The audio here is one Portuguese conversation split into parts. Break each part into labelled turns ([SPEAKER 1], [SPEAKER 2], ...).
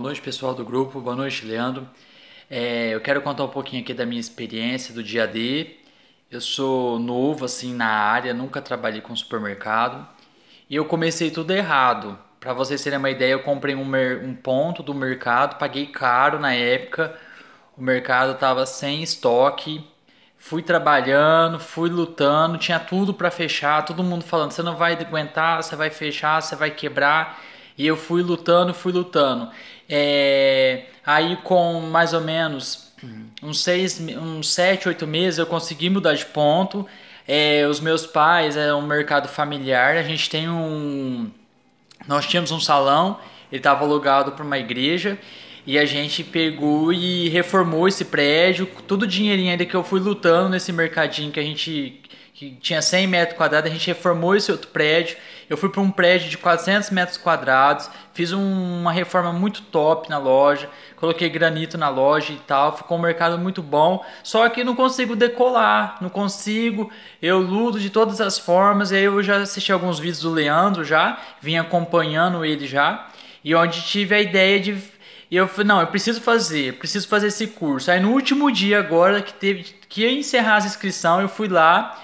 [SPEAKER 1] Boa noite, pessoal do grupo. Boa noite, Leandro. É, eu quero contar um pouquinho aqui da minha experiência do dia a dia. Eu sou novo assim na área, nunca trabalhei com supermercado e eu comecei tudo errado. Para vocês terem uma ideia, eu comprei um, um, ponto do mercado, paguei caro na época. O mercado tava sem estoque. Fui trabalhando, fui lutando, tinha tudo para fechar. Todo mundo falando: você não vai aguentar, você vai fechar, você vai quebrar. E eu fui lutando, fui lutando. É, aí com mais ou menos uns, seis, uns sete, oito meses eu consegui mudar de ponto. É, os meus pais, é um mercado familiar, a gente tem um... Nós tínhamos um salão, ele estava alugado para uma igreja e a gente pegou e reformou esse prédio, todo o dinheirinho ainda que eu fui lutando nesse mercadinho que a gente que tinha 100 metros quadrados, a gente reformou esse outro prédio eu fui para um prédio de 400 metros quadrados, fiz uma reforma muito top na loja, coloquei granito na loja e tal, ficou um mercado muito bom. Só que não consigo decolar, não consigo. Eu ludo de todas as formas. E aí eu já assisti alguns vídeos do Leandro já, vim acompanhando ele já, e onde tive a ideia de e eu falei, não, eu preciso fazer, preciso fazer esse curso. Aí no último dia agora que teve que ia encerrar a inscrição, eu fui lá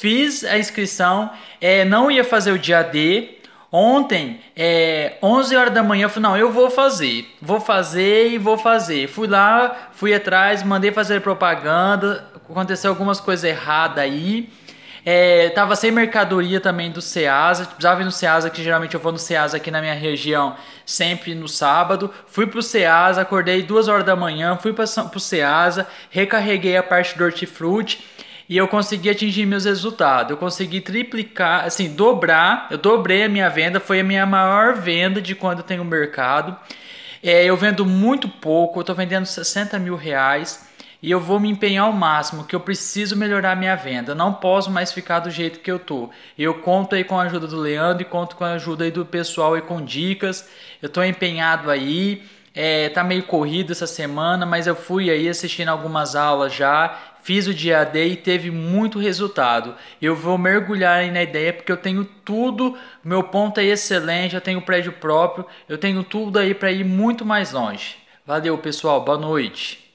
[SPEAKER 1] fiz a inscrição, é, não ia fazer o dia D. Ontem, é, 11 horas da manhã, eu falei, não, eu vou fazer, vou fazer e vou fazer. Fui lá, fui atrás, mandei fazer propaganda, aconteceu algumas coisas erradas aí. É, tava sem mercadoria também do Ceasa, precisava ir no Ceasa, que geralmente eu vou no Ceasa aqui na minha região, sempre no sábado. Fui pro Ceasa, acordei duas horas da manhã, fui pra, pro Ceasa, recarreguei a parte do hortifruti e eu consegui atingir meus resultados. Eu consegui triplicar, assim, dobrar. Eu dobrei a minha venda, foi a minha maior venda de quando tem o mercado. É, eu vendo muito pouco, eu estou vendendo 60 mil reais e eu vou me empenhar ao máximo, que eu preciso melhorar minha venda, não posso mais ficar do jeito que eu tô. Eu conto aí com a ajuda do Leandro e conto com a ajuda aí do pessoal e com dicas. Eu tô empenhado aí. É, tá meio corrido essa semana, mas eu fui aí assistindo algumas aulas já Fiz o dia D e teve muito resultado. Eu vou mergulhar aí na ideia porque eu tenho tudo, meu ponto é excelente, eu tenho prédio próprio, eu tenho tudo aí para ir muito mais longe. Valeu, pessoal. Boa noite.